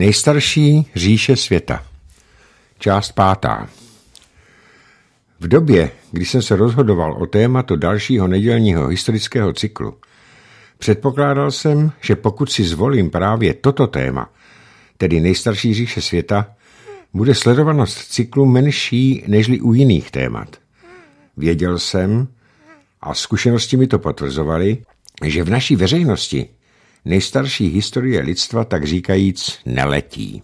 Nejstarší říše světa. Část pátá. V době, kdy jsem se rozhodoval o tématu dalšího nedělního historického cyklu, předpokládal jsem, že pokud si zvolím právě toto téma, tedy nejstarší říše světa, bude sledovanost cyklu menší nežli u jiných témat. Věděl jsem, a zkušenosti mi to potvrzovaly, že v naší veřejnosti Nejstarší historie lidstva tak říkajíc neletí.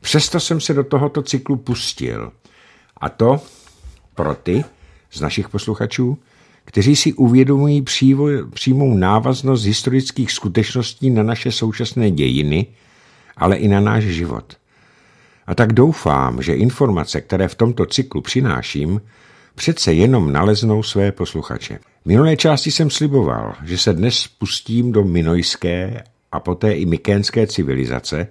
Přesto jsem se do tohoto cyklu pustil. A to pro ty z našich posluchačů, kteří si uvědomují přímou návaznost historických skutečností na naše současné dějiny, ale i na náš život. A tak doufám, že informace, které v tomto cyklu přináším, přece jenom naleznou své posluchače. V minulé části jsem sliboval, že se dnes spustím do minojské a poté i mykénské civilizace,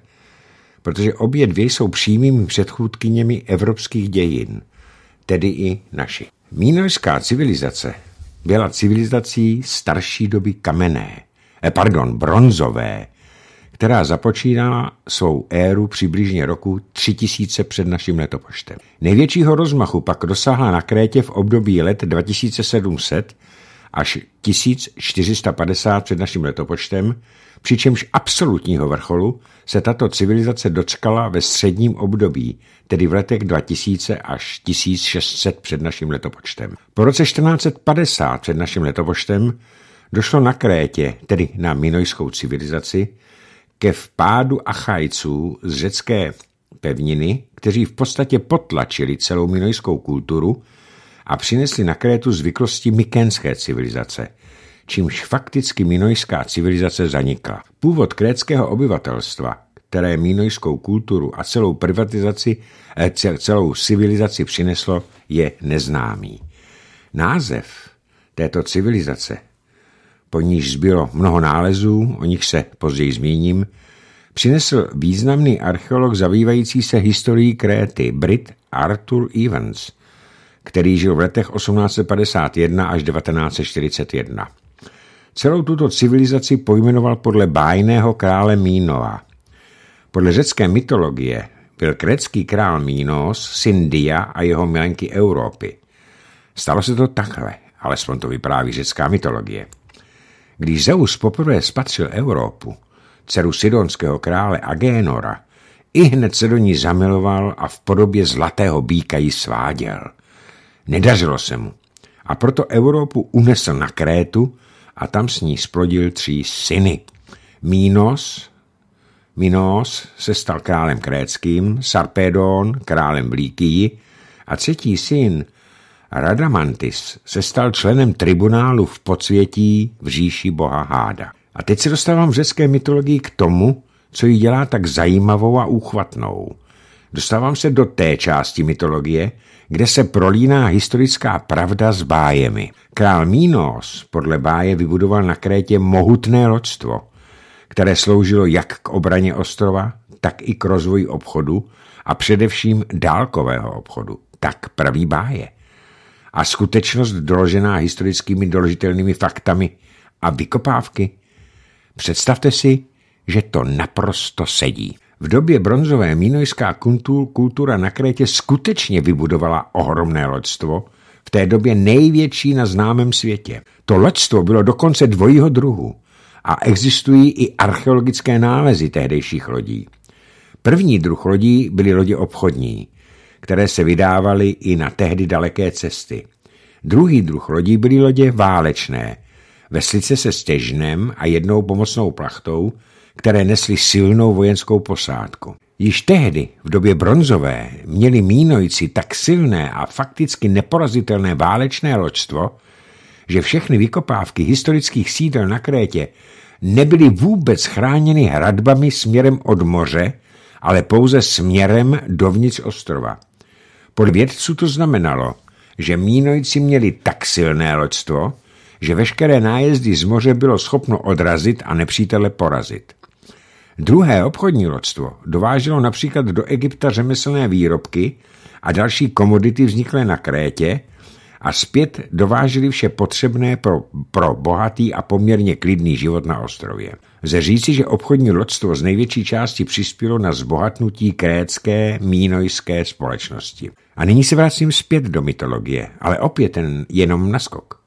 protože obě dvě jsou přímými předchůdkyněmi evropských dějin, tedy i naši. Minojská civilizace byla civilizací starší doby kamenné, eh, pardon, bronzové, která započíná svou éru přibližně roku 3000 před naším letopočtem. Největšího rozmachu pak dosáhla na Krétě v období let 2700 až 1450 před naším letopočtem, přičemž absolutního vrcholu se tato civilizace dočkala ve středním období, tedy v letech 2000 až 1600 před naším letopočtem. Po roce 1450 před naším letopočtem došlo na Krétě, tedy na minojskou civilizaci, ke vpádu Achajců z řecké pevniny, kteří v podstatě potlačili celou minojskou kulturu a přinesli na Krétu zvyklosti mykenské civilizace, čímž fakticky minojská civilizace zanikla. Původ krétského obyvatelstva, které minojskou kulturu a celou privatizaci, eh, celou civilizaci přineslo, je neznámý. Název této civilizace po níž zbylo mnoho nálezů, o nich se později zmíním, přinesl významný archeolog zabývající se historií Kréty, Brit Arthur Evans, který žil v letech 1851 až 1941. Celou tuto civilizaci pojmenoval podle bájného krále Mínova. Podle řecké mytologie byl krecký král Mínos syn Dia a jeho milenky Európy. Stalo se to takhle, alespoň to vypráví řecká mytologie. Když Zeus poprvé spatřil Evropu, dceru sidonského krále Agénora, i hned se do ní zamiloval a v podobě zlatého býka ji sváděl. Nedařilo se mu a proto Evropu unesl na Krétu a tam s ní splodil tří syny. Mínos, Minos se stal králem kréckým, Sarpedon králem Blíkii a třetí syn Radamantis se stal členem tribunálu v podsvětí v říši boha Háda. A teď se dostávám v řecké mytologii k tomu, co ji dělá tak zajímavou a úchvatnou. Dostávám se do té části mytologie, kde se prolíná historická pravda s bájemi. Král Mínos podle báje vybudoval na Krétě mohutné loďstvo, které sloužilo jak k obraně ostrova, tak i k rozvoji obchodu a především dálkového obchodu. Tak praví báje – a skutečnost doložená historickými doložitelnými faktami a vykopávky. Představte si, že to naprosto sedí. V době bronzové minojská kultura na Krétě skutečně vybudovala ohromné loďstvo, v té době největší na známém světě. To loďstvo bylo dokonce dvojího druhu a existují i archeologické nálezy tehdejších lodí. První druh lodí byly lodě obchodní – které se vydávaly i na tehdy daleké cesty. Druhý druh lodí byly lodě válečné, veslice se stěžnem a jednou pomocnou plachtou, které nesly silnou vojenskou posádku. Již tehdy, v době bronzové, měli mínojci tak silné a fakticky neporazitelné válečné loďstvo, že všechny vykopávky historických sídel na Krétě nebyly vůbec chráněny hradbami směrem od moře, ale pouze směrem dovnitř ostrova. Pod vědců to znamenalo, že mínojci měli tak silné loďstvo, že veškeré nájezdy z moře bylo schopno odrazit a nepřítele porazit. Druhé obchodní loďstvo dováželo například do Egypta řemeslné výrobky a další komodity vzniklé na Krétě a zpět dováželi vše potřebné pro, pro bohatý a poměrně klidný život na ostrově lze říci, že obchodní lodstvo z největší části přispělo na zbohatnutí krécké mínojské společnosti. A nyní se vracím zpět do mytologie, ale opět ten jenom naskok.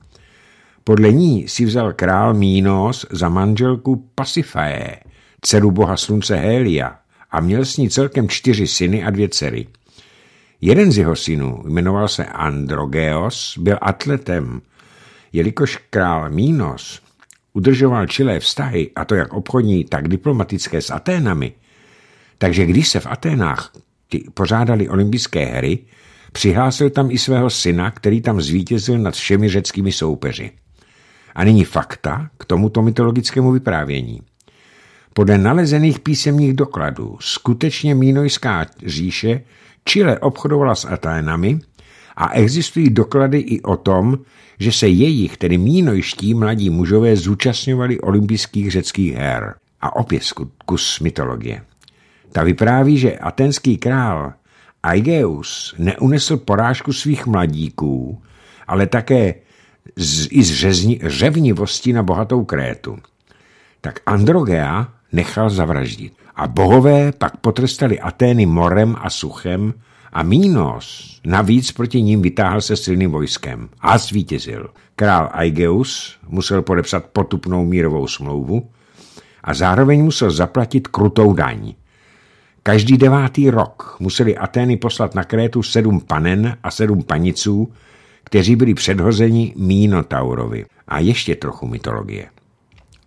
Podle ní si vzal král Mínos za manželku Pasifae, dceru boha slunce Helia, a měl s ní celkem čtyři syny a dvě dcery. Jeden z jeho synů, jmenoval se Androgeos, byl atletem, jelikož král Mínos udržoval čilé vztahy, a to jak obchodní, tak diplomatické s Aténami, takže když se v Aténách pořádali olympijské hry, přihlásil tam i svého syna, který tam zvítězil nad všemi řeckými soupeři. A nyní fakta k tomuto mytologickému vyprávění. Podle nalezených písemných dokladů skutečně Mínojská říše Chile obchodovala s Aténami a existují doklady i o tom, že se jejich, tedy mínojští mladí mužové, zúčastňovali olympijských řeckých her. A opět kus mytologie. Ta vypráví, že atenský král Aigeus neunesl porážku svých mladíků, ale také z, i z řezni, řevnivosti na bohatou Krétu. Tak Androgea nechal zavraždit. A bohové pak potrestali Atény morem a suchem, a Mínos navíc proti ním vytáhl se silným vojskem a zvítězil. Král Aigeus musel podepsat potupnou mírovou smlouvu a zároveň musel zaplatit krutou daň. Každý devátý rok museli Atény poslat na Krétu sedm panen a sedm paniců, kteří byli předhozeni Mínotaurovi. A ještě trochu mytologie.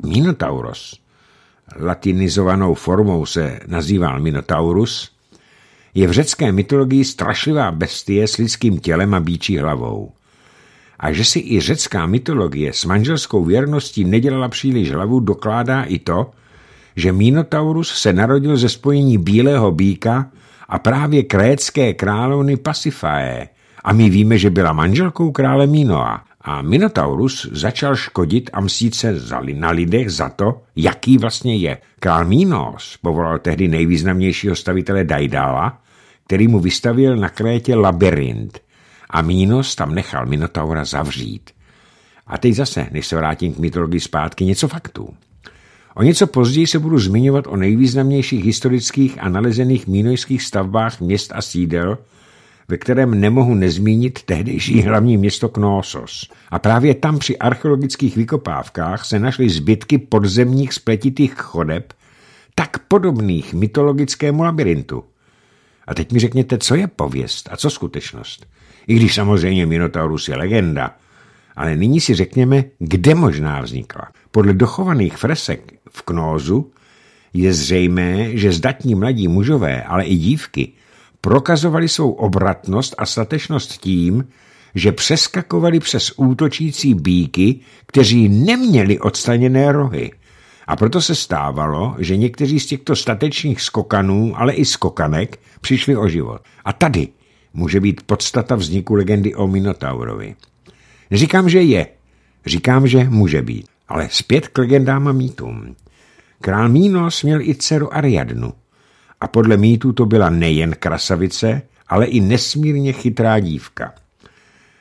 Mínotauros, latinizovanou formou se nazýval Minotaurus, je v řecké mytologii strašlivá bestie s lidským tělem a bíčí hlavou. A že si i řecká mytologie s manželskou věrností nedělala příliš hlavu, dokládá i to, že Minotaurus se narodil ze spojení bílého býka a právě krécké královny Pasifae. A my víme, že byla manželkou krále Minoa. A Minotaurus začal škodit a mstít se na lidech za to, jaký vlastně je. Král Minos povolal tehdy nejvýznamnějšího stavitele Daidala, který mu vystavil na krétě labirint a Mínos tam nechal Minotaura zavřít. A teď zase, než se vrátím k mytologii zpátky, něco faktů. O něco později se budu zmiňovat o nejvýznamnějších historických a nalezených mínojských stavbách měst a sídel, ve kterém nemohu nezmínit tehdejší hlavní město Knossos A právě tam při archeologických vykopávkách se našly zbytky podzemních spletitých chodeb, tak podobných mytologickému labirintu. A teď mi řekněte, co je pověst a co skutečnost. I když samozřejmě Minotaurus je legenda, ale nyní si řekněme, kde možná vznikla. Podle dochovaných fresek v Knózu je zřejmé, že zdatní mladí mužové, ale i dívky, prokazovali svou obratnost a statečnost tím, že přeskakovali přes útočící bíky, kteří neměli odstaněné rohy – a proto se stávalo, že někteří z těchto statečných skokanů, ale i skokanek, přišli o život. A tady může být podstata vzniku legendy o Minotaurovi. Neříkám, že je, říkám, že může být. Ale zpět k legendám a mýtům. Král Mínos měl i dceru Ariadnu. A podle mýtů to byla nejen krasavice, ale i nesmírně chytrá dívka.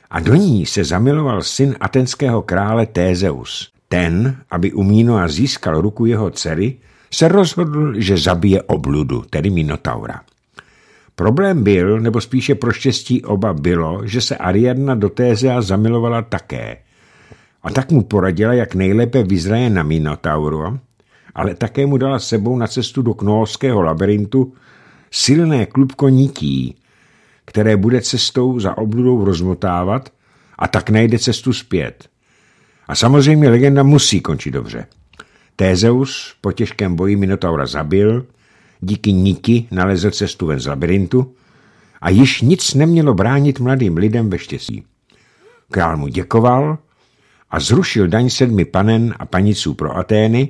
A do ní se zamiloval syn atenského krále Tézeus. Ten, aby u Mínoa získal ruku jeho dcery, se rozhodl, že zabije obludu, tedy Minotaura. Problém byl, nebo spíše pro štěstí oba bylo, že se Ariadna do Tézea zamilovala také. A tak mu poradila, jak nejlépe vyzraje na Minotauru, ale také mu dala sebou na cestu do Knolského labirintu silné klubko nití, které bude cestou za obludou rozmotávat a tak najde cestu zpět. A samozřejmě legenda musí končit dobře. Tézeus po těžkém boji Minotaura zabil, díky niti nalezl cestu ven z labirintu a již nic nemělo bránit mladým lidem ve štěstí. Král mu děkoval a zrušil daň sedmi panen a paniců pro Atény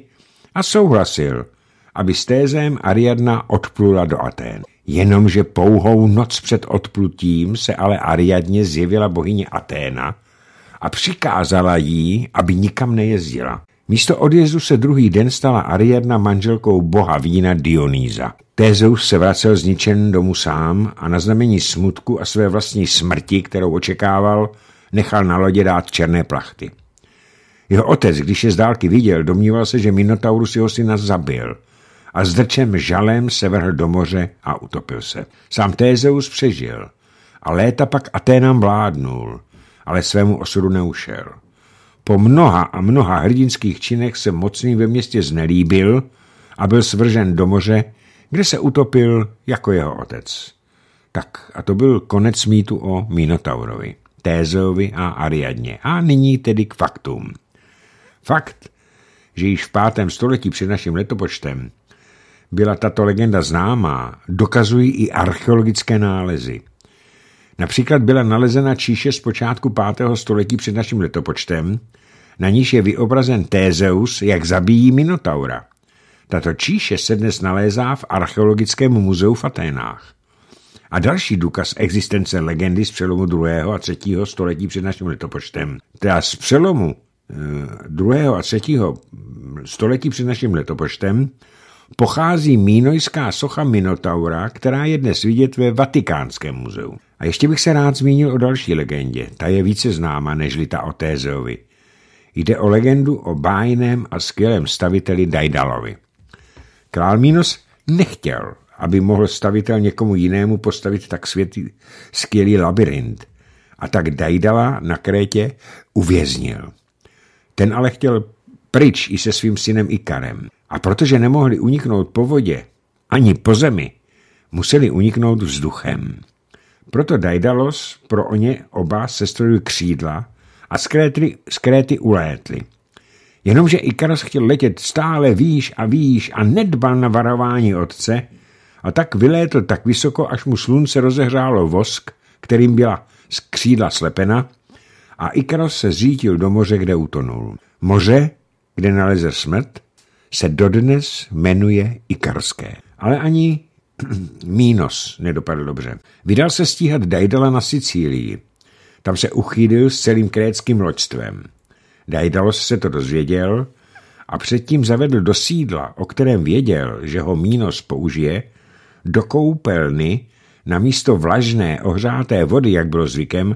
a souhlasil, aby s tézem Ariadna odplula do Atén. Jenomže pouhou noc před odplutím se ale Ariadně zjevila bohyně Aténa a přikázala jí, aby nikam nejezdila. Místo odjezdu se druhý den stala Ariadna manželkou boha vína Dionýza. Tézeus se vracel zničen domů sám a na znamení smutku a své vlastní smrti, kterou očekával, nechal na lodě dát černé plachty. Jeho otec, když je z dálky viděl, domníval se, že Minotaurus jeho syna zabil a s drčem žalem se vrhl do moře a utopil se. Sám Tézeus přežil a léta pak Aténám vládnul ale svému osudu neušel. Po mnoha a mnoha hrdinských činech se mocný ve městě znelíbil a byl svržen do moře, kde se utopil jako jeho otec. Tak a to byl konec mýtu o Minotaurovi, Tézeovi a Ariadně. A nyní tedy k faktům. Fakt, že již v pátém století před naším letopočtem byla tato legenda známá, dokazují i archeologické nálezy. Například byla nalezena číše z počátku 5. století před naším letopočtem, na níž je vyobrazen Tézeus, jak zabíjí Minotaura. Tato číše se dnes nalézá v archeologickém muzeu v Aténách. A další důkaz existence legendy z přelomu 2. a 3. století před naším letopočtem. Teda z přelomu 2. Eh, a 3. století před naším letopočtem pochází mínojská socha Minotaura, která je dnes vidět ve Vatikánském muzeu. A ještě bych se rád zmínil o další legendě. Ta je více známa nežli ta o Tézeovi. Jde o legendu o bájném a skvělém staviteli Daidalovi. Král Minos nechtěl, aby mohl stavitel někomu jinému postavit tak světý, skvělý labirint. A tak Daidala na Krétě uvěznil. Ten ale chtěl pryč i se svým synem Ikarem. A protože nemohli uniknout po vodě ani po zemi, museli uniknout vzduchem. Proto Daidalos pro oně oba sestrojil křídla a skréty, skréty ulétly. Jenomže Ikaros chtěl letět stále výš a výš a nedbal na varování otce a tak vylétl tak vysoko, až mu slunce rozehrálo vosk, kterým byla z křídla slepena a Ikaros se zřítil do moře, kde utonul. Moře, kde naleze smrt, se dodnes jmenuje Ikarské. Ale ani Mínos nedopadl dobře. Vydal se stíhat Daidala na Sicílii. Tam se uchýlil s celým kréckým loďstvem. Daidalos se to dozvěděl a předtím zavedl do sídla, o kterém věděl, že ho Mínos použije, do koupelny na místo vlažné ohřáté vody, jak bylo zvykem,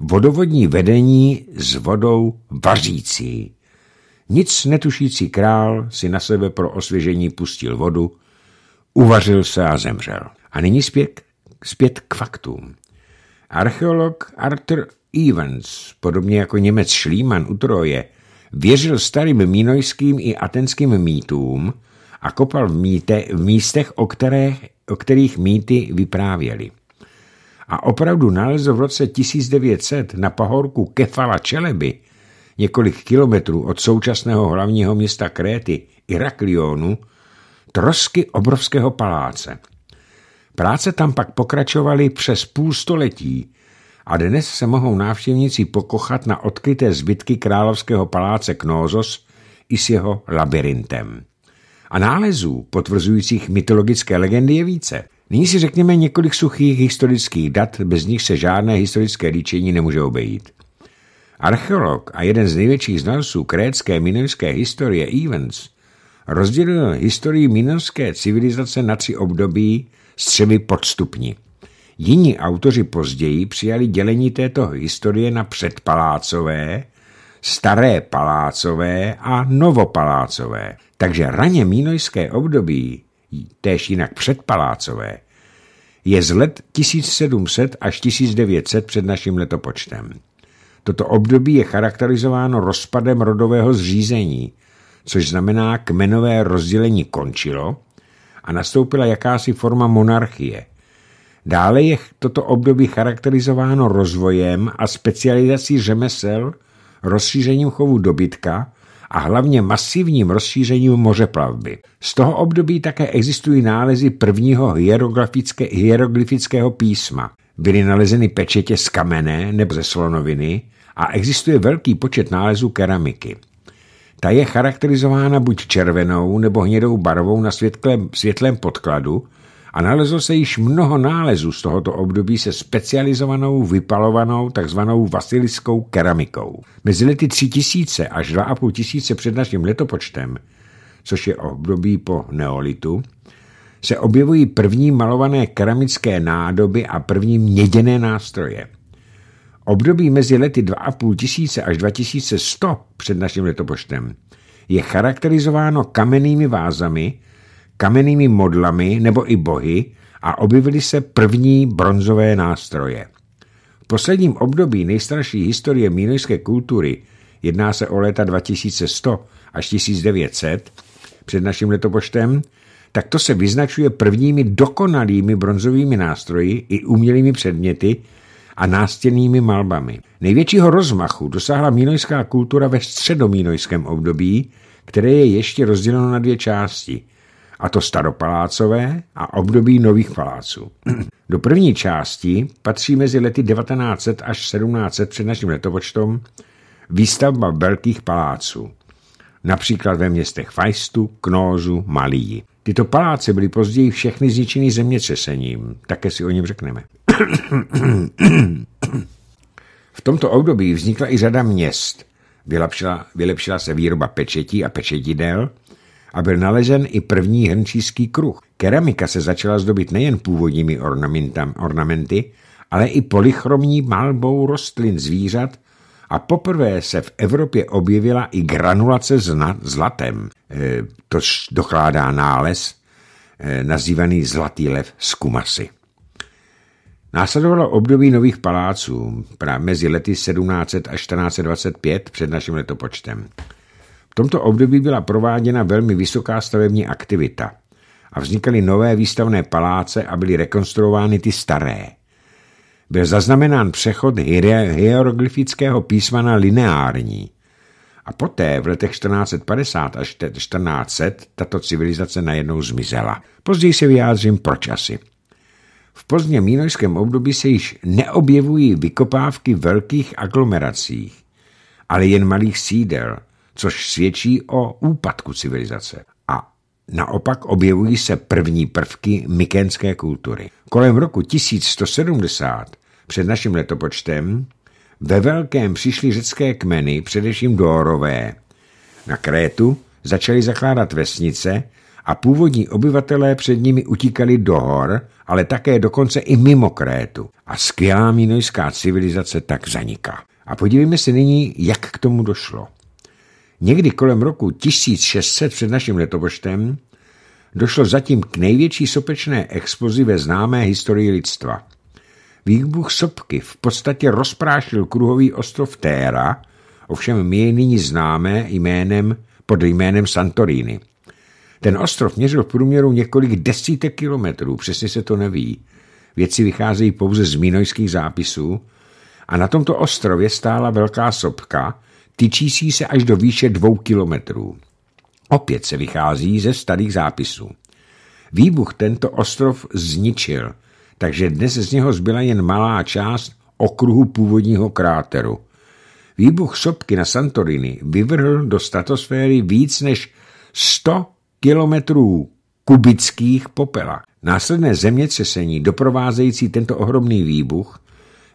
vodovodní vedení s vodou vařící. Nic netušící král si na sebe pro osvěžení pustil vodu, uvařil se a zemřel. A nyní zpět, zpět k faktům. Archeolog Arthur Evans, podobně jako Němec Schliemann u Troje, věřil starým mínojským i atenským mýtům a kopal v, míte, v místech, o, které, o kterých mýty vyprávěli. A opravdu nalezl v roce 1900 na pahorku Kefala Čeleby, několik kilometrů od současného hlavního města Kréty, Iraklionu, trosky obrovského paláce. Práce tam pak pokračovaly přes půl století a dnes se mohou návštěvníci pokochat na odkryté zbytky královského paláce Knózos i s jeho labirintem. A nálezů potvrzujících mytologické legendy je více. Nyní si řekněme několik suchých historických dat, bez nich se žádné historické líčení nemůže obejít. Archeolog a jeden z největších znalců krécké minojské historie Evans rozdělil historii minorské civilizace na tři období s třemi podstupni. Jiní autoři později přijali dělení této historie na předpalácové, staré palácové a novopalácové. Takže raně mínojské období, též jinak předpalácové, je z let 1700 až 1900 před naším letopočtem. Toto období je charakterizováno rozpadem rodového zřízení – což znamená kmenové rozdělení končilo a nastoupila jakási forma monarchie. Dále je toto období charakterizováno rozvojem a specializací řemesel, rozšířením chovu dobytka a hlavně masivním rozšířením mořeplavby. Z toho období také existují nálezy prvního hieroglyfické, hieroglyfického písma. Byly nalezeny pečetě z kamene nebo ze slonoviny a existuje velký počet nálezů keramiky. Ta je charakterizována buď červenou nebo hnědou barvou na světlém, světlém podkladu a nalezlo se již mnoho nálezů z tohoto období se specializovanou, vypalovanou, takzvanou vasiliskou keramikou. Mezi lety 3000 až 2500 před naším letopočtem, což je období po neolitu, se objevují první malované keramické nádoby a první měděné nástroje. Období mezi lety 2,5 tisíce až 2100 před naším letopočtem je charakterizováno kamennými vázami, kamennými modlami nebo i bohy a objevily se první bronzové nástroje. V posledním období nejstarší historie mínojské kultury, jedná se o léta 2100 až 1900 před naším letopočtem, tak to se vyznačuje prvními dokonalými bronzovými nástroji i umělými předměty, a nástěnnými malbami. Největšího rozmachu dosáhla mínojská kultura ve středomínojském období, které je ještě rozděleno na dvě části, a to staropalácové a období nových paláců. Do první části patří mezi lety 1900 až 1700 před naším letopočtem výstavba velkých paláců, například ve městech Fajstu, Knózu, Malíji. Tyto paláce byly později všechny zničeny zemětřesením, také si o něm řekneme. V tomto období vznikla i řada měst. Vylepšila, vylepšila se výroba pečetí a pečetidel a byl nalezen i první hrnčířský kruh. Keramika se začala zdobit nejen původními ornamenty, ale i polychromní malbou rostlin zvířat a poprvé se v Evropě objevila i granulace zlatem. E, tož dokládá nález e, nazývaný Zlatý lev z Kumasy. Následovalo období nových paláců právě mezi lety 1700 až 1425 před naším letopočtem. V tomto období byla prováděna velmi vysoká stavební aktivita a vznikaly nové výstavné paláce a byly rekonstruovány ty staré. Byl zaznamenán přechod hieroglyfického písma na lineární. A poté v letech 1450 až 1400 tato civilizace najednou zmizela. Později se vyjádřím, proč asi. V pozdně mínojském období se již neobjevují vykopávky velkých aglomeracích, ale jen malých sídel, což svědčí o úpadku civilizace. A naopak objevují se první prvky mykenské kultury. Kolem roku 1170 před naším letopočtem ve velkém přišly řecké kmeny, především Dórové. Na Krétu začaly zakládat vesnice, a původní obyvatelé před nimi utíkali do hor, ale také dokonce i mimo Krétu. A skvělá minojská civilizace tak zaniká. A podívejme se nyní, jak k tomu došlo. Někdy kolem roku 1600 před naším letopočtem došlo zatím k největší sopečné explozi ve známé historii lidstva. Výbuch sopky v podstatě rozprášil kruhový ostrov Téra, ovšem my je nyní známe jménem pod jménem Santorini. Ten ostrov měřil v průměru několik desítek kilometrů, přesně se to neví. Věci vycházejí pouze z mínojských zápisů a na tomto ostrově stála velká sopka, tyčící se až do výše dvou kilometrů. Opět se vychází ze starých zápisů. Výbuch tento ostrov zničil, takže dnes z něho zbyla jen malá část okruhu původního kráteru. Výbuch sopky na Santorini vyvrhl do stratosféry víc než 100 kilometrů kubických popela. Následné zemětřesení doprovázející tento ohromný výbuch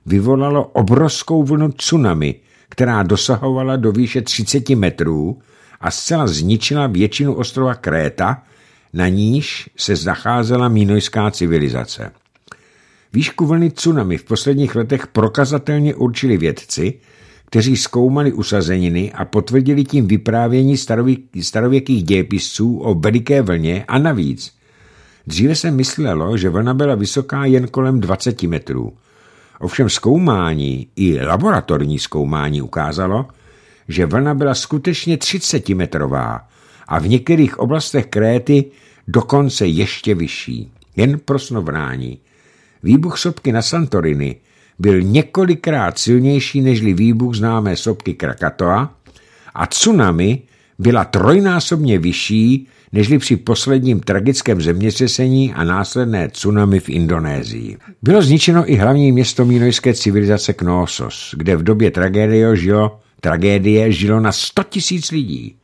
vyvolalo obrovskou vlnu tsunami, která dosahovala do výše 30 metrů a zcela zničila většinu ostrova Kréta, na níž se zacházela mínojská civilizace. Výšku vlny tsunami v posledních letech prokazatelně určili vědci, kteří zkoumali usazeniny a potvrdili tím vyprávění starověkých dějepisců o veliké vlně a navíc. Dříve se myslelo, že vlna byla vysoká jen kolem 20 metrů. Ovšem zkoumání, i laboratorní zkoumání ukázalo, že vlna byla skutečně 30-metrová a v některých oblastech Kréty dokonce ještě vyšší. Jen pro snovrání. Výbuch sopky na Santorini – byl několikrát silnější nežli výbuch známé sopky Krakatoa a tsunami byla trojnásobně vyšší nežli při posledním tragickém zemětřesení a následné tsunami v Indonésii. Bylo zničeno i hlavní město mínojské civilizace Knossos, kde v době tragédie žilo, tragédie žilo na 100 tisíc lidí.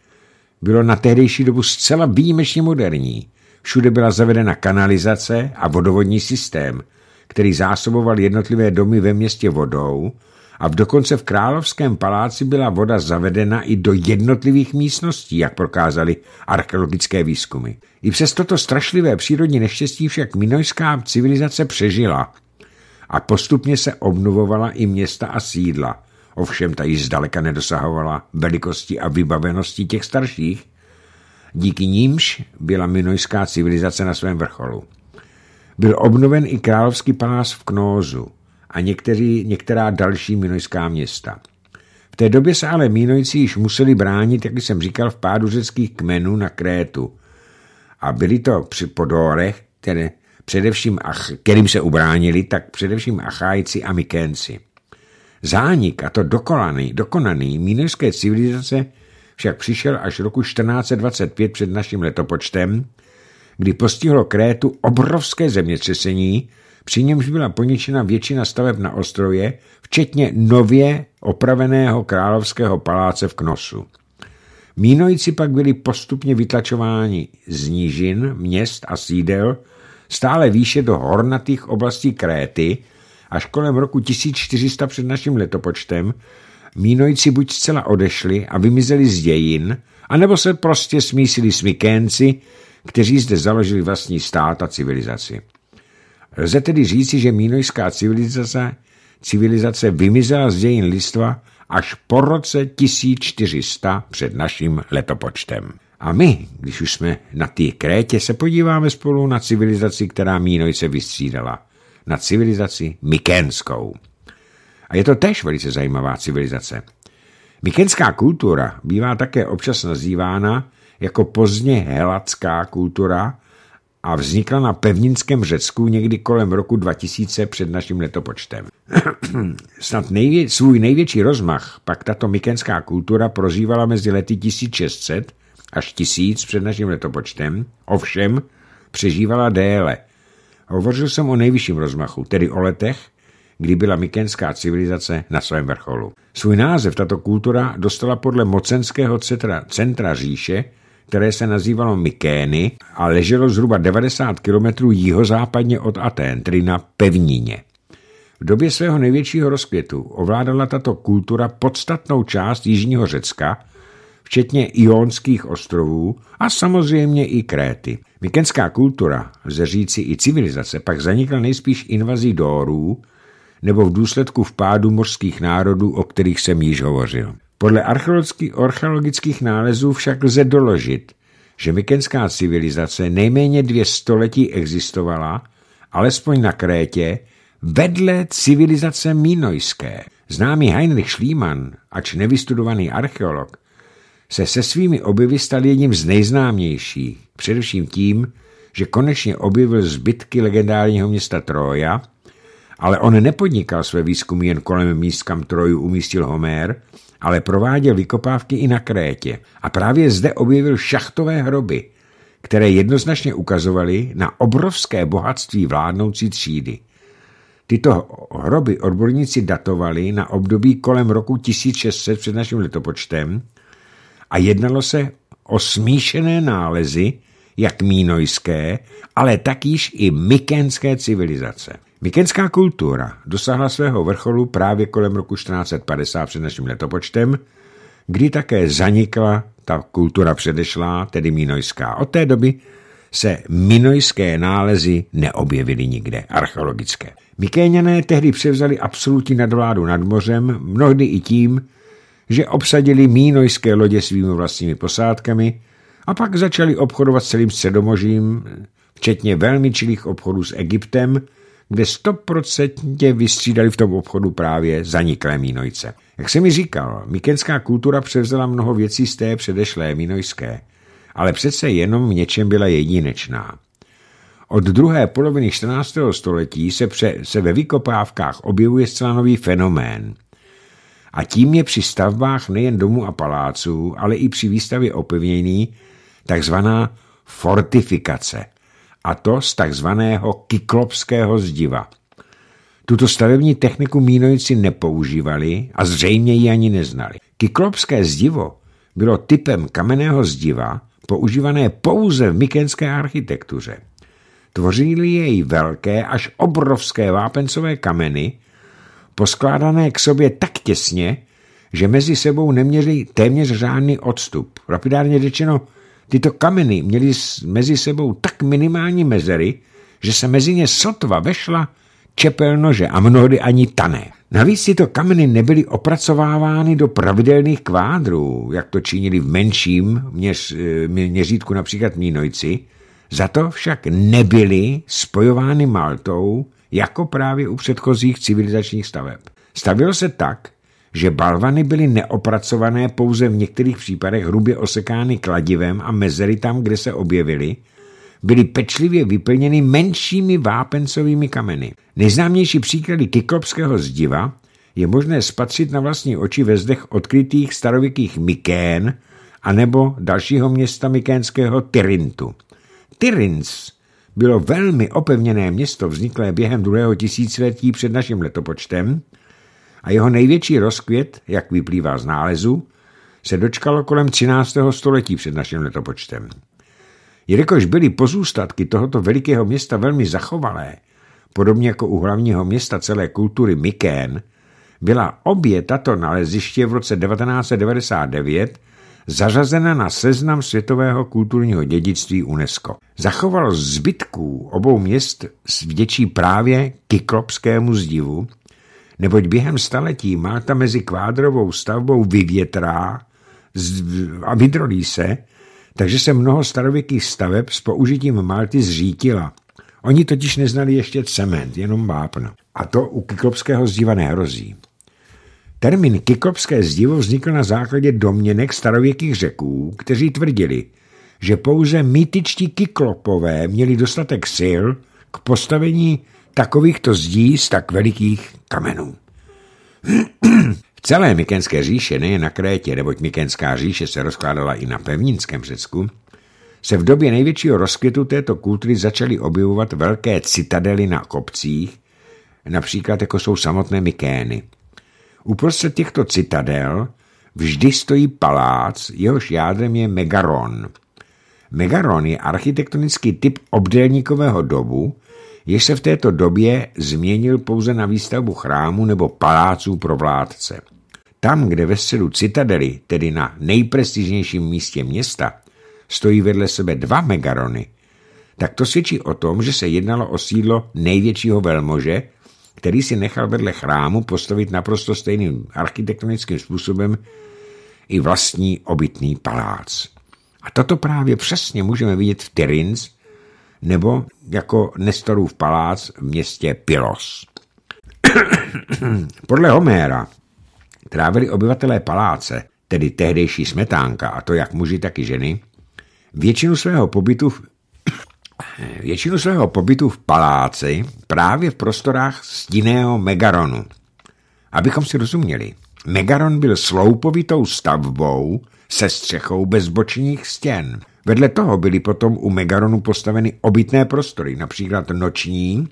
Bylo na tehdejší dobu zcela výjimečně moderní. Všude byla zavedena kanalizace a vodovodní systém – který zásoboval jednotlivé domy ve městě vodou a v dokonce v královském paláci byla voda zavedena i do jednotlivých místností, jak prokázaly archeologické výzkumy. I přes toto strašlivé přírodní neštěstí však minojská civilizace přežila a postupně se obnovovala i města a sídla. Ovšem ta již zdaleka nedosahovala velikosti a vybavenosti těch starších, díky nímž byla minojská civilizace na svém vrcholu. Byl obnoven i královský palác v Knózu a některý, některá další minojská města. V té době se ale minojci již museli bránit, jak jsem říkal, v pádu řeckých kmenů na Krétu. A byli to při podorech, které především, kterým se ubránili, tak především Achájci a Mykénci. Zánik, a to dokonaný, dokonaný minojské civilizace však přišel až roku 1425 před naším letopočtem, kdy postihlo Krétu obrovské zemětřesení, při němž byla poničena většina staveb na ostrově, včetně nově opraveného královského paláce v Knosu. Mínojci pak byli postupně vytlačováni z nížin, měst a sídel, stále výše do hornatých oblastí Kréty, až kolem roku 1400 před naším letopočtem Mínojci buď zcela odešli a vymizeli z dějin, anebo se prostě smísili s mikénci kteří zde založili vlastní stát a civilizaci. Lze tedy říci, že mínojská civilizace, civilizace vymizela z dějin listva až po roce 1400 před naším letopočtem. A my, když už jsme na té krétě, se podíváme spolu na civilizaci, která Mínojce vystřídala. Na civilizaci Mykenskou. A je to též velice zajímavá civilizace. Mykenská kultura bývá také občas nazývána jako pozdně helacká kultura a vznikla na pevninském Řecku někdy kolem roku 2000 před naším letopočtem. Snad nejvě- svůj největší rozmach pak tato mykenská kultura prožívala mezi lety 1600 až 1000 před naším letopočtem, ovšem přežívala déle. Hovořil jsem o nejvyšším rozmachu, tedy o letech, kdy byla mykenská civilizace na svém vrcholu. Svůj název tato kultura dostala podle mocenského centra, centra říše, které se nazývalo Mykény a leželo zhruba 90 kilometrů jihozápadně od Atén, tedy na pevnině. V době svého největšího rozkvětu ovládala tato kultura podstatnou část jižního Řecka, včetně Ionských ostrovů a samozřejmě i Kréty. Mykenská kultura, lze i civilizace, pak zanikla nejspíš invazí Dórů nebo v důsledku vpádu mořských národů, o kterých jsem již hovořil. Podle archeologických nálezů však lze doložit, že mykenská civilizace nejméně dvě století existovala, alespoň na Krétě, vedle civilizace mínojské. Známý Heinrich Schliemann, ač nevystudovaný archeolog, se se svými objevy stal jedním z nejznámějších, především tím, že konečně objevil zbytky legendárního města Troja, ale on nepodnikal své výzkumy jen kolem míst, kam Troju umístil Homér, ale prováděl vykopávky i na Krétě a právě zde objevil šachtové hroby, které jednoznačně ukazovaly na obrovské bohatství vládnoucí třídy. Tyto hroby odborníci datovali na období kolem roku 1600 před naším letopočtem a jednalo se o smíšené nálezy jak mínojské, ale takýž i mykenské civilizace. Mykenská kultura dosáhla svého vrcholu právě kolem roku 1450 před naším letopočtem, kdy také zanikla ta kultura předešlá, tedy minojská. Od té doby se minojské nálezy neobjevily nikde, archeologické. Mykéňané tehdy převzali absolutní nadvládu nad mořem, mnohdy i tím, že obsadili mínojské lodě svými vlastními posádkami a pak začali obchodovat s celým středomožím, včetně velmi čilých obchodů s Egyptem, kde stoprocentně vystřídali v tom obchodu právě zaniklé mínojce. Jak jsem mi říkal, mikenská kultura převzala mnoho věcí z té předešlé mínojské, ale přece jenom v něčem byla jedinečná. Od druhé poloviny 14. století se, pře, se ve vykopávkách objevuje zcela nový fenomén. A tím je při stavbách nejen domů a paláců, ale i při výstavě opevnění takzvaná fortifikace – a to z takzvaného kyklopského zdiva. Tuto stavební techniku mínojci nepoužívali a zřejmě ji ani neznali. Kyklopské zdivo bylo typem kamenného zdiva, používané pouze v mykenské architektuře. Tvořili jej velké až obrovské vápencové kameny, poskládané k sobě tak těsně, že mezi sebou neměří téměř žádný odstup. Rapidárně řečeno, Tyto kameny měly mezi sebou tak minimální mezery, že se mezi ně sotva vešla čepel nože a mnohdy ani tané. Navíc tyto kameny nebyly opracovávány do pravidelných kvádrů, jak to činili v menším měř, eh, měřítku například Mínojci, za to však nebyly spojovány Maltou, jako právě u předchozích civilizačních staveb. Stavilo se tak, že balvany byly neopracované pouze v některých případech hrubě osekány kladivem a mezery tam, kde se objevily, byly pečlivě vyplněny menšími vápencovými kameny. Nejznámější příklady kyklopského zdiva je možné spatřit na vlastní oči ve zdech odkrytých starověkých Mykén anebo dalšího města mykénského Tyrintu. Tyrins bylo velmi opevněné město vzniklé během druhého tisíciletí před naším letopočtem a jeho největší rozkvět, jak vyplývá z nálezu, se dočkalo kolem 13. století před naším letopočtem. Jelikož byly pozůstatky tohoto velikého města velmi zachovalé, podobně jako u hlavního města celé kultury Mykén, byla obě tato naleziště v roce 1999 zařazena na seznam světového kulturního dědictví UNESCO. Zachovalo zbytků obou měst vděčí právě kyklopskému zdivu, neboť během staletí Malta mezi kvádrovou stavbou vyvětrá a vydrolí se, takže se mnoho starověkých staveb s použitím Malty zřítila. Oni totiž neznali ještě cement, jenom vápno. A to u kyklopského zdiva nehrozí. Termín kyklopské zdivo vznikl na základě domněnek starověkých řeků, kteří tvrdili, že pouze mýtičtí kyklopové měli dostatek sil k postavení takovýchto zdí z tak velikých kamenů. V celé Mykenské říše, nejen na Krétě, neboť Mykenská říše se rozkládala i na pevninském Řecku, se v době největšího rozkvětu této kultury začaly objevovat velké citadely na kopcích, například jako jsou samotné Mykény. Uprostřed těchto citadel vždy stojí palác, jehož jádrem je Megaron. Megaron je architektonický typ obdélníkového dobu, jež se v této době změnil pouze na výstavbu chrámu nebo paláců pro vládce. Tam, kde ve středu citadely, tedy na nejprestižnějším místě města, stojí vedle sebe dva megarony, tak to svědčí o tom, že se jednalo o sídlo největšího velmože, který si nechal vedle chrámu postavit naprosto stejným architektonickým způsobem i vlastní obytný palác. A toto právě přesně můžeme vidět v Tyrins, nebo jako Nestorův palác v městě Pylos. Podle Homéra trávili obyvatelé paláce, tedy tehdejší smetánka, a to jak muži, tak i ženy, většinu svého pobytu v, většinu svého pobytu v paláci právě v prostorách stinného Megaronu. Abychom si rozuměli, Megaron byl sloupovitou stavbou se střechou bez bočních stěn – Vedle toho byly potom u Megaronu postaveny obytné prostory, například noční,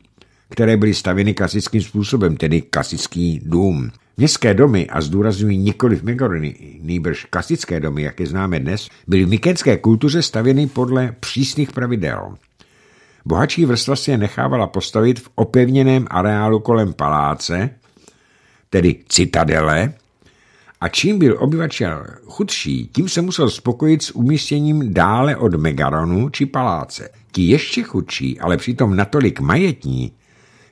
které byly stavěny klasickým způsobem, tedy klasický dům. Městské domy, a zdůrazňují nikoli v Megarony, nýbrž klasické domy, jak je známe dnes, byly v mykenské kultuře stavěny podle přísných pravidel. Bohatší vrstva si je nechávala postavit v opevněném areálu kolem paláce, tedy citadele, a čím byl obyvatel chudší, tím se musel spokojit s umístěním dále od Megaronu či paláce. Ti ještě chudší, ale přitom natolik majetní,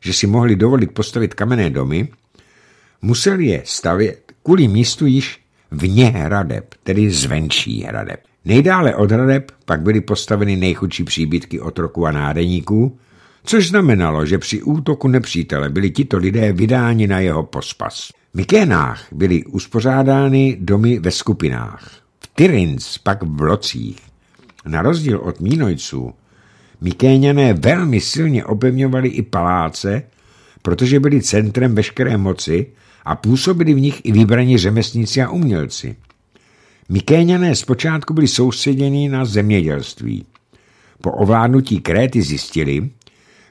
že si mohli dovolit postavit kamenné domy, museli je stavět kvůli místu již vně hradeb, tedy zvenčí hradeb. Nejdále od hradeb pak byly postaveny nejchudší příbytky otroků a nádeníků, což znamenalo, že při útoku nepřítele byli tito lidé vydáni na jeho pospas. Mikénách byly uspořádány domy ve skupinách, v Tyrins pak v blocích. Na rozdíl od Mínojců, Mikéňané velmi silně opevňovali i paláce, protože byli centrem veškeré moci a působili v nich i vybraní řemeslníci a umělci. Mikéňané zpočátku byli soustředěni na zemědělství. Po ovládnutí Kréty zjistili,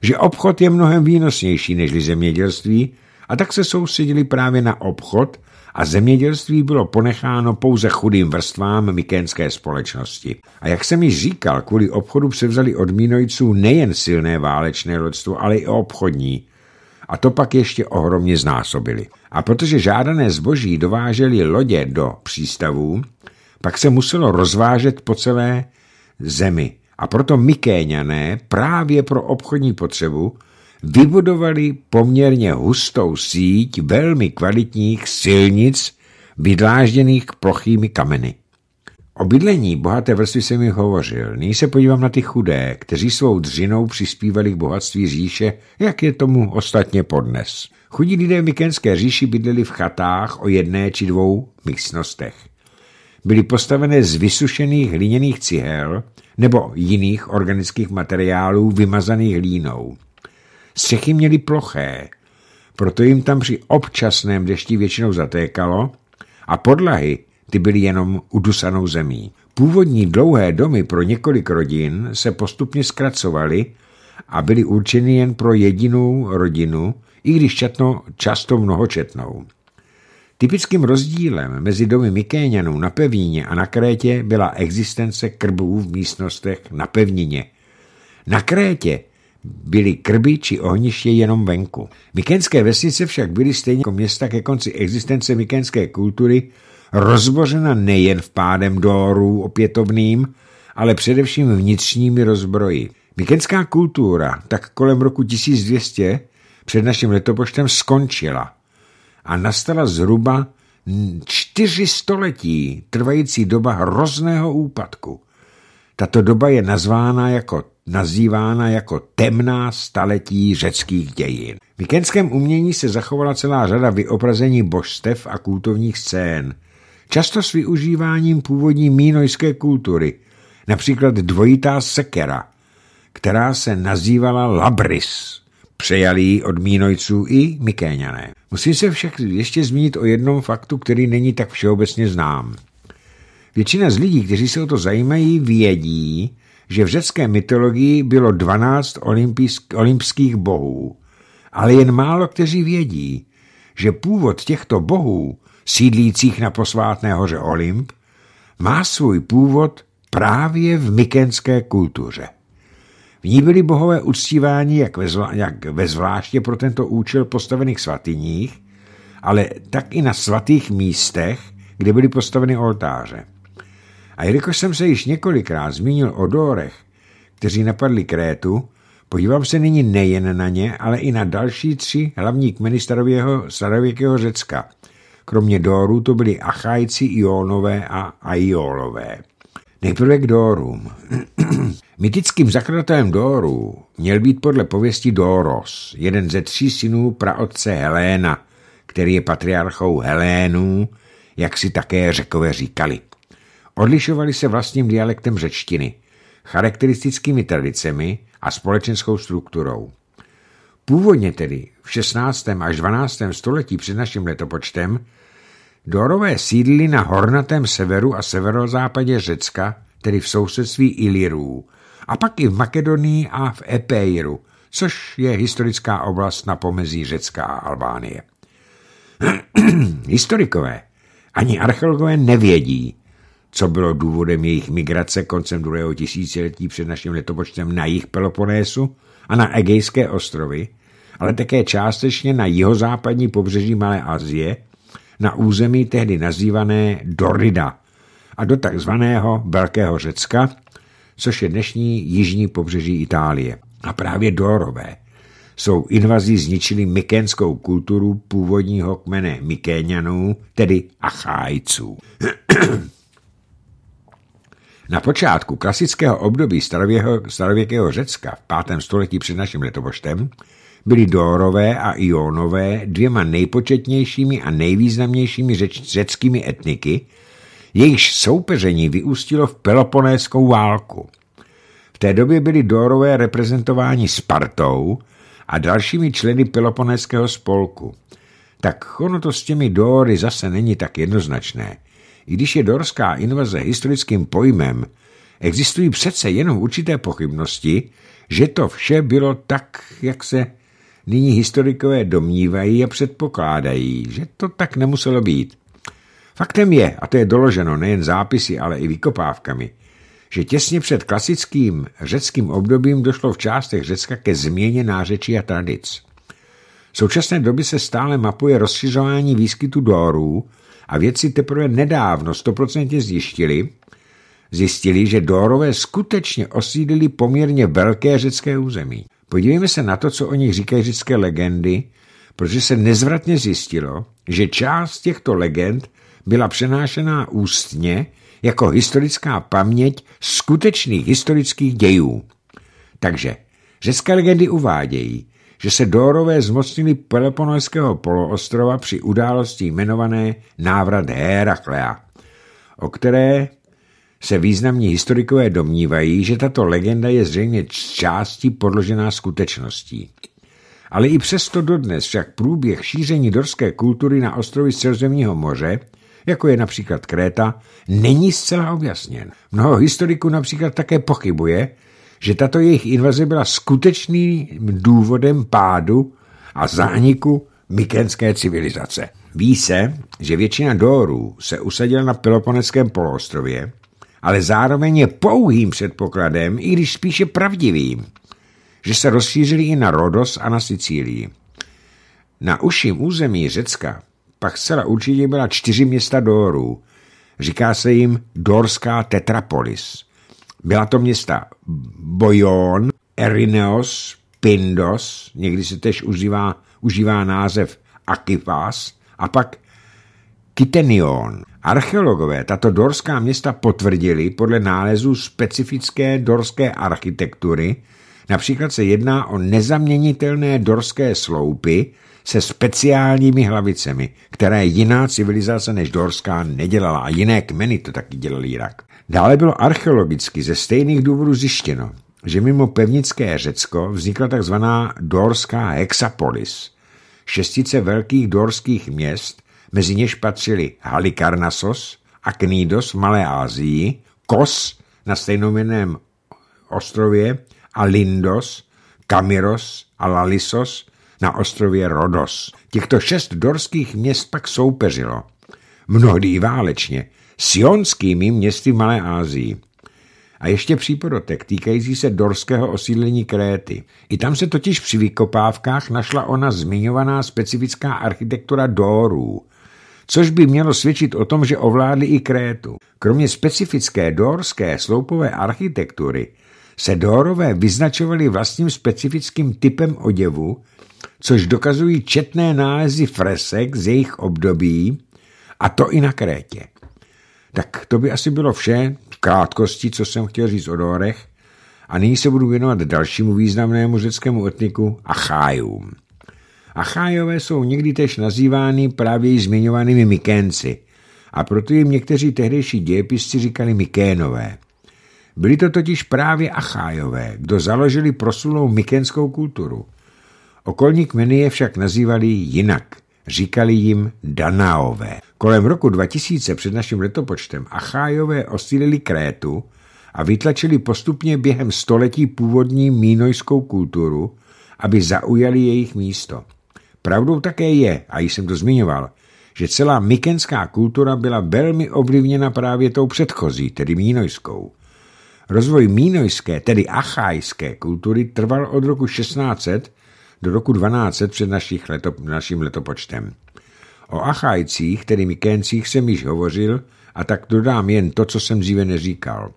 že obchod je mnohem výnosnější než zemědělství a tak se soustředili právě na obchod a zemědělství bylo ponecháno pouze chudým vrstvám mykénské společnosti. A jak jsem již říkal, kvůli obchodu převzali od Mínojců nejen silné válečné lodstvo, ale i obchodní. A to pak ještě ohromně znásobili. A protože žádané zboží dováželi lodě do přístavů, pak se muselo rozvážet po celé zemi. A proto Mykéňané právě pro obchodní potřebu vybudovali poměrně hustou síť velmi kvalitních silnic vydlážděných plochými kameny. O bydlení bohaté vrstvy jsem mi hovořil. Nyní se podívám na ty chudé, kteří svou dřinou přispívali k bohatství říše, jak je tomu ostatně podnes. Chudí lidé v Mikenské říši bydleli v chatách o jedné či dvou místnostech. Byly postavené z vysušených hliněných cihel nebo jiných organických materiálů vymazaných línou. Střechy měly ploché, proto jim tam při občasném dešti většinou zatékalo a podlahy ty byly jenom udusanou zemí. Původní dlouhé domy pro několik rodin se postupně zkracovaly a byly určeny jen pro jedinou rodinu, i když četno, často mnohočetnou. Typickým rozdílem mezi domy Mikéňanů na pevnině a na Krétě byla existence krbů v místnostech na pevnině. Na Krétě byly krby či ohniště jenom venku. Mykenské vesnice však byly stejně jako města ke konci existence mykenské kultury rozbořena nejen v pádem dolorů opětovným, ale především vnitřními rozbroji. Mykenská kultura tak kolem roku 1200 před naším letopočtem skončila a nastala zhruba čtyři století trvající doba hrozného úpadku. Tato doba je nazvána jako nazývána jako temná staletí řeckých dějin. V mykenském umění se zachovala celá řada vyobrazení božstev a kultovních scén, často s využíváním původní mínojské kultury, například dvojitá sekera, která se nazývala labris. Přejali ji od mínojců i mikéňané. Musím se však ještě zmínit o jednom faktu, který není tak všeobecně znám. Většina z lidí, kteří se o to zajímají, vědí, že v řecké mytologii bylo 12 olympijských bohů, ale jen málo kteří vědí, že původ těchto bohů, sídlících na posvátné hoře Olymp, má svůj původ právě v mykenské kultuře. V ní byly bohové uctívání jak ve, zvla, jak ve zvláště pro tento účel postavených svatyních, ale tak i na svatých místech, kde byly postaveny oltáře. A jelikož jsem se již několikrát zmínil o dórech, kteří napadli Krétu, podívám se nyní nejen na ně, ale i na další tři hlavní kmeny starověkého Řecka. Kromě dórů to byli Achajci, Ionové a Aiolové. Nejprve k Dórům. Mytickým zakladatelem Dórů měl být podle pověsti Dóros, jeden ze tří synů praotce Heléna, který je patriarchou Helénů, jak si také řekové říkali. Odlišovaly se vlastním dialektem řečtiny, charakteristickými tradicemi a společenskou strukturou. Původně tedy v 16. až 12. století před naším letopočtem Dorové sídlili na hornatém severu a severozápadě Řecka, tedy v sousedství Ilirů, a pak i v Makedonii a v Epeiru, což je historická oblast na pomezí Řecka a Albánie. Historikové ani archeologové nevědí, co bylo důvodem jejich migrace koncem druhého tisíciletí před naším letopočtem na jich Peloponésu a na Egejské ostrovy, ale také částečně na jihozápadní pobřeží Malé Asie, na území tehdy nazývané Dorida a do takzvaného Velkého Řecka, což je dnešní jižní pobřeží Itálie. A právě Dorové jsou invazí zničili mykénskou kulturu původního kmene Mykéňanů, tedy Achájců. Na počátku klasického období starověkého, starověkého Řecka v 5. století před naším letopočtem byly Dorové a Ionové dvěma nejpočetnějšími a nejvýznamnějšími řeč, řeckými etniky, jejichž soupeření vyústilo v Peloponéskou válku. V té době byly Dorové reprezentováni Spartou a dalšími členy Peloponéského spolku. Tak ono to s těmi Dóry zase není tak jednoznačné – i když je dorská invaze historickým pojmem, existují přece jenom určité pochybnosti, že to vše bylo tak, jak se nyní historikové domnívají a předpokládají, že to tak nemuselo být. Faktem je, a to je doloženo nejen zápisy, ale i vykopávkami, že těsně před klasickým řeckým obdobím došlo v částech Řecka ke změně nářečí a tradic. V současné době se stále mapuje rozšiřování výskytu dorů, a vědci teprve nedávno stoprocentně zjištili, zjistili, že Dórové skutečně osídlili poměrně velké řecké území. Podívejme se na to, co o nich říkají řecké legendy, protože se nezvratně zjistilo, že část těchto legend byla přenášená ústně jako historická paměť skutečných historických dějů. Takže řecké legendy uvádějí, že se Dórové zmocnili Peloponojského poloostrova při události jmenované návrat Heraklea, o které se významní historikové domnívají, že tato legenda je zřejmě části podložená skutečností. Ale i přesto dodnes však průběh šíření dorské kultury na ostrovy Středozemního moře, jako je například Kréta, není zcela objasněn. Mnoho historiků například také pochybuje, že tato jejich invaze byla skutečným důvodem pádu a zániku mykenské civilizace. Ví se, že většina dorů se usadila na Peloponeském poloostrově, ale zároveň je pouhým předpokladem, i když spíše pravdivým, že se rozšířili i na Rodos a na Sicílii. Na uším území Řecka pak zcela určitě byla čtyři města dorů, Říká se jim Dorská tetrapolis – byla to města Bojón, Erineos, Pindos, někdy se tež užívá, užívá název Akifas, a pak Kitenion. Archeologové tato dorská města potvrdili podle nálezů specifické dorské architektury, například se jedná o nezaměnitelné dorské sloupy se speciálními hlavicemi, které jiná civilizace než dorská nedělala a jiné kmeny to taky dělali jinak. Dále bylo archeologicky ze stejných důvodů zjištěno, že mimo pevnické Řecko vznikla tzv. dorská hexapolis, šestice velkých dorských měst, mezi něž patřili Halikarnasos, Knídos v Malé Ázii, Kos na stejnojmenném ostrově a Lindos, Kamiros a Lalisos na ostrově Rodos. Těchto šest dorských měst pak soupeřilo, mnohdy i válečně, sionskými městy v Malé Ázii. A ještě přípodotek týkající se dorského osídlení Kréty. I tam se totiž při vykopávkách našla ona zmiňovaná specifická architektura Dorů, což by mělo svědčit o tom, že ovládli i Krétu. Kromě specifické Dorské sloupové architektury se Dorové vyznačovali vlastním specifickým typem oděvu, což dokazují četné nálezy fresek z jejich období, a to i na Krétě. Tak to by asi bylo vše v krátkosti, co jsem chtěl říct o dorech. A nyní se budu věnovat dalšímu významnému řeckému etniku Achájům. Achájové jsou někdy tež nazývány právě zmiňovanými Mykénci a proto jim někteří tehdejší dějepisci říkali Mykénové. Byli to totiž právě Achájové, kdo založili proslulou mykenskou kulturu. Okolní kmeny je však nazývali jinak. Říkali jim Danaové. Kolem roku 2000 před naším letopočtem Achájové osídlili Krétu a vytlačili postupně během století původní mínojskou kulturu, aby zaujali jejich místo. Pravdou také je, a jsem to zmiňoval, že celá mykenská kultura byla velmi ovlivněna právě tou předchozí, tedy mínojskou. Rozvoj mínojské, tedy achajské kultury trval od roku 1600 do roku 1200 před našich leto, naším letopočtem. O Achajcích, tedy Mikéncích, jsem již hovořil a tak dodám jen to, co jsem dříve neříkal.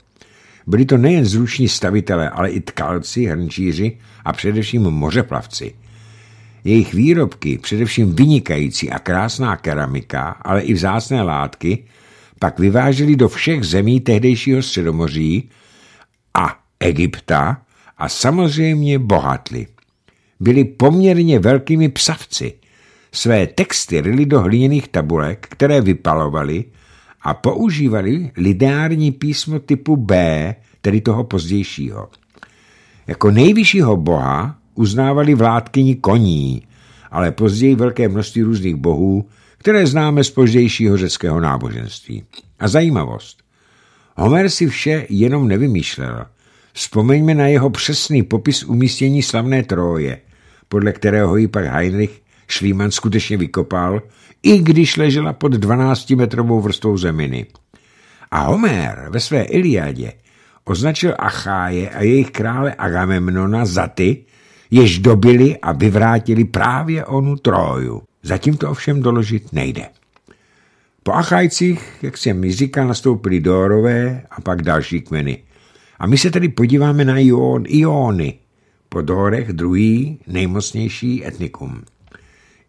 Byli to nejen zruční stavitele, ale i tkalci, hrnčíři a především mořeplavci. Jejich výrobky, především vynikající a krásná keramika, ale i vzácné látky, pak vyvážely do všech zemí tehdejšího Středomoří a Egypta a samozřejmě bohatli byli poměrně velkými psavci. Své texty ryli do hliněných tabulek, které vypalovali a používali lineární písmo typu B, tedy toho pozdějšího. Jako nejvyššího boha uznávali vládkyni koní, ale později velké množství různých bohů, které známe z pozdějšího řeckého náboženství. A zajímavost. Homer si vše jenom nevymýšlel. Vzpomeňme na jeho přesný popis umístění slavné Troje podle kterého ji pak Heinrich Schliemann skutečně vykopal, i když ležela pod 12-metrovou vrstvou zeminy. A Homer ve své Iliadě označil Acháje a jejich krále Agamemnona za ty, jež dobili a vyvrátili právě onu Troju. Zatím to ovšem doložit nejde. Po Achajcích, jak jsem mi říkal, nastoupili Dórové a pak další kmeny. A my se tedy podíváme na Ion, Iony, po Dórech druhý nejmocnější etnikum.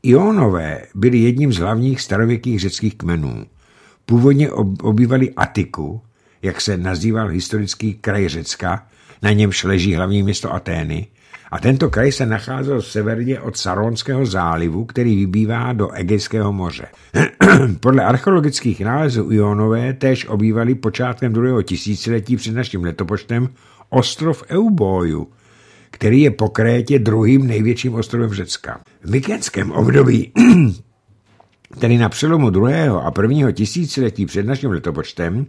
Ionové byli jedním z hlavních starověkých řeckých kmenů. Původně obývali Atiku, jak se nazýval historický kraj Řecka, na němž leží hlavní město Atény, a tento kraj se nacházel severně od Saronského zálivu, který vybývá do Egejského moře. Podle archeologických nálezů Ionové též obývali počátkem druhého tisíciletí před naším letopočtem ostrov Euboju, který je po Krétě druhým největším ostrovem Řecka. V mykenském období, tedy na přelomu druhého a prvního tisíciletí před naším letopočtem,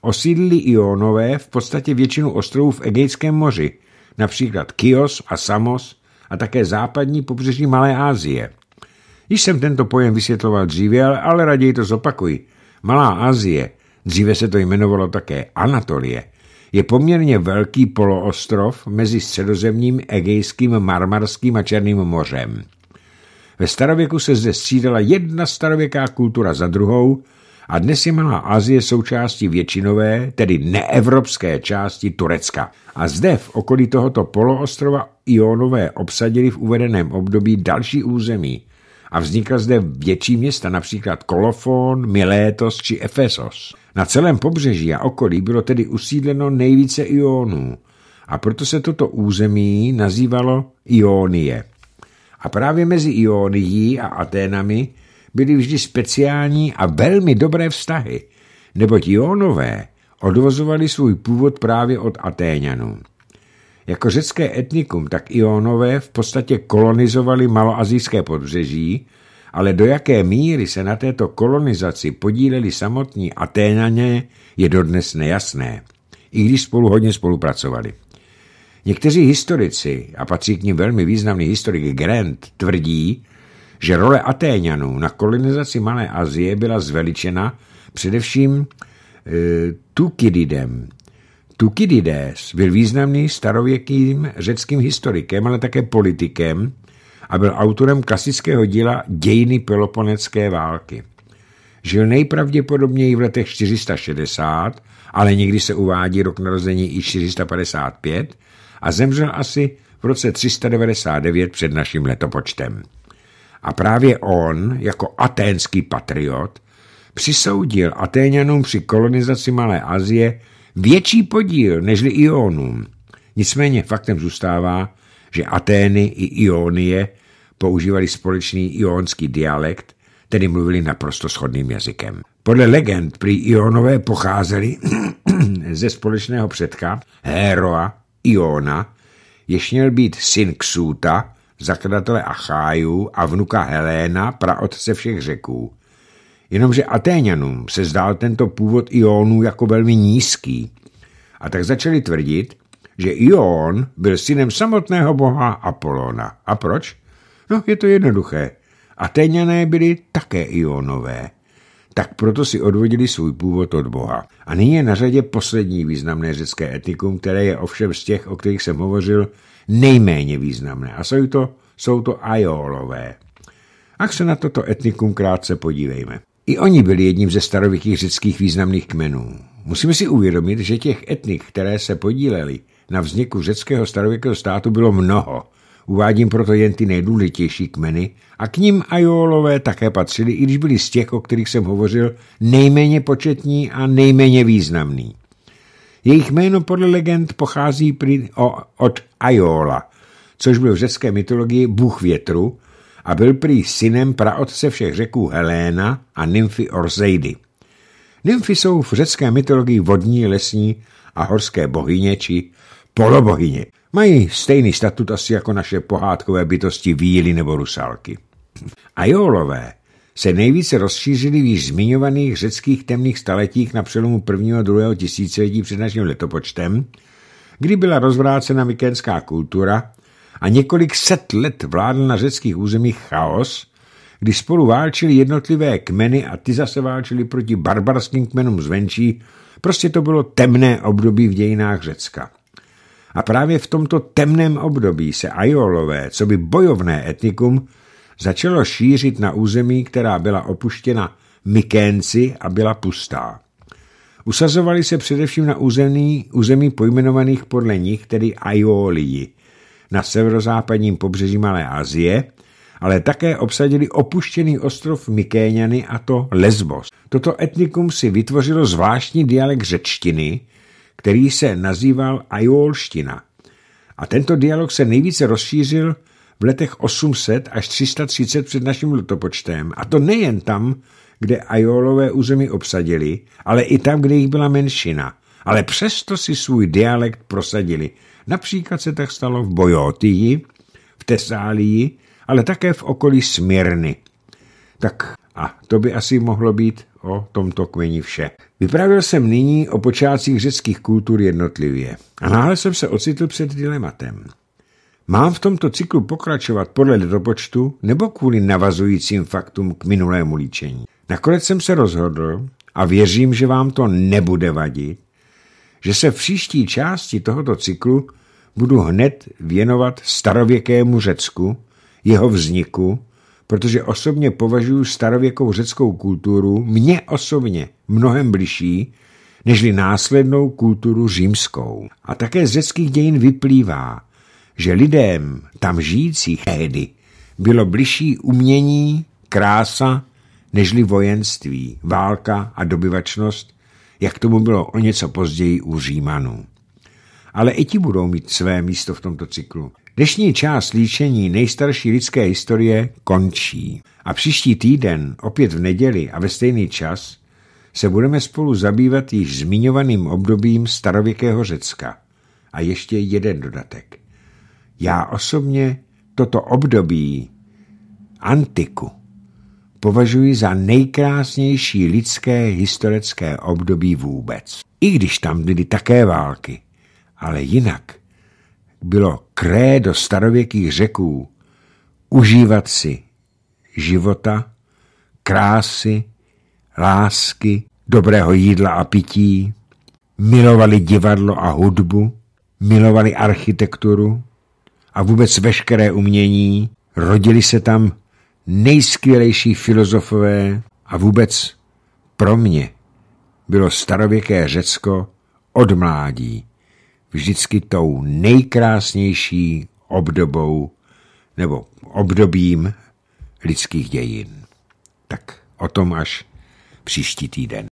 osídlili Ionové v podstatě většinu ostrovů v Egejském moři, například Kios a Samos a také západní pobřeží Malé Asie. Již jsem tento pojem vysvětloval dříve, ale, ale raději to zopakuji. Malá Asie, dříve se to jmenovalo také Anatolie, je poměrně velký poloostrov mezi středozemním, egejským, marmarským a Černým mořem. Ve starověku se zde střídala jedna starověká kultura za druhou a dnes je Malá Asie součástí většinové, tedy neevropské části Turecka. A zde v okolí tohoto poloostrova Ionové obsadili v uvedeném období další území – a vznikla zde větší města, například Kolofon, Milétos či Efesos. Na celém pobřeží a okolí bylo tedy usídleno nejvíce Ionů a proto se toto území nazývalo Ionie. A právě mezi Ionií a Aténami byly vždy speciální a velmi dobré vztahy, neboť Ionové odvozovali svůj původ právě od Atéňanů. Jako řecké etnikum, tak Ionové v podstatě kolonizovali maloazijské podbřeží, ale do jaké míry se na této kolonizaci podíleli samotní Aténané, je dodnes nejasné, i když spolu hodně spolupracovali. Někteří historici, a patří k nim velmi významný historik Grant, tvrdí, že role Atéňanů na kolonizaci Malé Azie byla zveličena především e, eh, Tukididem, Tukidides byl významný starověkým řeckým historikem, ale také politikem a byl autorem klasického díla Dějiny Peloponecké války. Žil nejpravděpodobněji v letech 460, ale někdy se uvádí rok narození i 455 a zemřel asi v roce 399 před naším letopočtem. A právě on, jako aténský patriot, přisoudil Atéňanům při kolonizaci Malé Azie větší podíl nežli Ionům. Nicméně faktem zůstává, že Atény i Ionie používali společný ionský dialekt, tedy mluvili naprosto shodným jazykem. Podle legend prý Ionové pocházeli ze společného předka Héroa Iona, jež měl být syn Ksuta, zakladatele Achájů a vnuka Heléna, praotce všech řeků. Jenomže Atéňanům se zdál tento původ Ionů jako velmi nízký a tak začali tvrdit, že Ion byl synem samotného boha Apolona. A proč? No, je to jednoduché. Atéňané byli také Ionové. Tak proto si odvodili svůj původ od boha. A nyní je na řadě poslední významné řecké etnikum, které je ovšem z těch, o kterých jsem hovořil, nejméně významné. A jsou to, jsou to Aiolové. Ak se na toto etnikum krátce podívejme. I oni byli jedním ze starověkých řeckých významných kmenů. Musíme si uvědomit, že těch etnik, které se podílely na vzniku řeckého starověkého státu, bylo mnoho. Uvádím proto jen ty nejdůležitější kmeny a k ním ajolové také patřili, i když byli z těch, o kterých jsem hovořil, nejméně početní a nejméně významný. Jejich jméno podle legend pochází od Ajola, což byl v řecké mytologii bůh větru a byl prý synem praotce všech řeků Heléna a nymfy Orzeidy. Nymfy jsou v řecké mytologii vodní, lesní a horské bohyně či polobohyně. Mají stejný statut asi jako naše pohádkové bytosti víly nebo rusalky. jólové se nejvíce rozšířili v již zmiňovaných řeckých temných staletích na přelomu prvního a druhého tisíciletí před naším letopočtem, kdy byla rozvrácena mykenská kultura a několik set let vládl na řeckých územích chaos, kdy spolu válčili jednotlivé kmeny a ty zase válčili proti barbarským kmenům zvenčí, prostě to bylo temné období v dějinách Řecka. A právě v tomto temném období se Ajolové, co by bojovné etnikum, začalo šířit na území, která byla opuštěna Mykénci a byla pustá. Usazovali se především na území, území pojmenovaných podle nich, tedy Aiolii na severozápadním pobřeží Malé Asie, ale také obsadili opuštěný ostrov Mykéňany a to Lesbos. Toto etnikum si vytvořilo zvláštní dialekt řečtiny, který se nazýval ajolština. A tento dialog se nejvíce rozšířil v letech 800 až 330 před naším letopočtem. A to nejen tam, kde ajolové území obsadili, ale i tam, kde jich byla menšina. Ale přesto si svůj dialekt prosadili – Například se tak stalo v Bojotii, v Tesálii, ale také v okolí Smirny. Tak a to by asi mohlo být o tomto kmeni vše. Vyprávěl jsem nyní o počátcích řeckých kultur jednotlivě a náhle jsem se ocitl před dilematem. Mám v tomto cyklu pokračovat podle letopočtu nebo kvůli navazujícím faktům k minulému líčení? Nakonec jsem se rozhodl a věřím, že vám to nebude vadit, že se v příští části tohoto cyklu budu hned věnovat starověkému Řecku, jeho vzniku, protože osobně považuji starověkou řeckou kulturu mně osobně mnohem bližší, nežli následnou kulturu římskou. A také z řeckých dějin vyplývá, že lidem tam žijících tehdy bylo bližší umění, krása, nežli vojenství, válka a dobyvačnost, jak tomu bylo o něco později u Římanů. Ale i ti budou mít své místo v tomto cyklu. Dnešní část líčení nejstarší lidské historie končí a příští týden, opět v neděli a ve stejný čas, se budeme spolu zabývat již zmiňovaným obdobím starověkého Řecka. A ještě jeden dodatek. Já osobně toto období antiku považuji za nejkrásnější lidské historické období vůbec. I když tam byly také války, ale jinak bylo kré do starověkých řeků užívat si života, krásy, lásky, dobrého jídla a pití, milovali divadlo a hudbu, milovali architekturu a vůbec veškeré umění, rodili se tam nejskvělejší filozofové a vůbec pro mě bylo starověké Řecko od mládí vždycky tou nejkrásnější obdobou nebo obdobím lidských dějin. Tak o tom až příští týden.